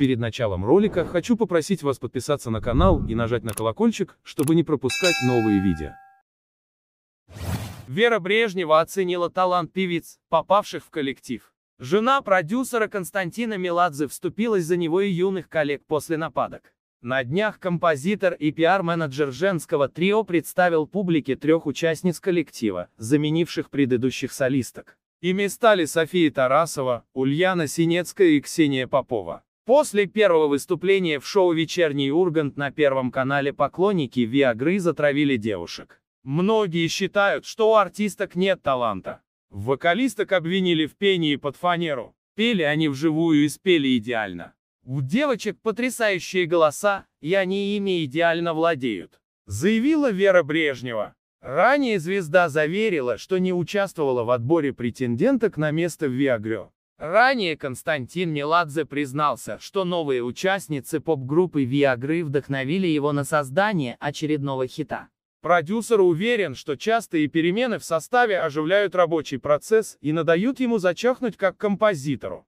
Перед началом ролика хочу попросить вас подписаться на канал и нажать на колокольчик, чтобы не пропускать новые видео. Вера Брежнева оценила талант певиц, попавших в коллектив. Жена продюсера Константина Меладзе вступилась за него и юных коллег после нападок. На днях композитор и пиар-менеджер женского трио представил публике трех участниц коллектива, заменивших предыдущих солисток. Ими стали София Тарасова, Ульяна Синецкая и Ксения Попова. После первого выступления в шоу «Вечерний Ургант» на Первом канале поклонники Виагры затравили девушек. Многие считают, что у артисток нет таланта. Вокалисток обвинили в пении под фанеру. Пели они вживую и спели идеально. У девочек потрясающие голоса, и они ими идеально владеют. Заявила Вера Брежнева. Ранее звезда заверила, что не участвовала в отборе претенденток на место в Виагре. Ранее Константин Меладзе признался, что новые участницы поп-группы Виагры вдохновили его на создание очередного хита. Продюсер уверен, что частые перемены в составе оживляют рабочий процесс и надают ему зачахнуть как композитору.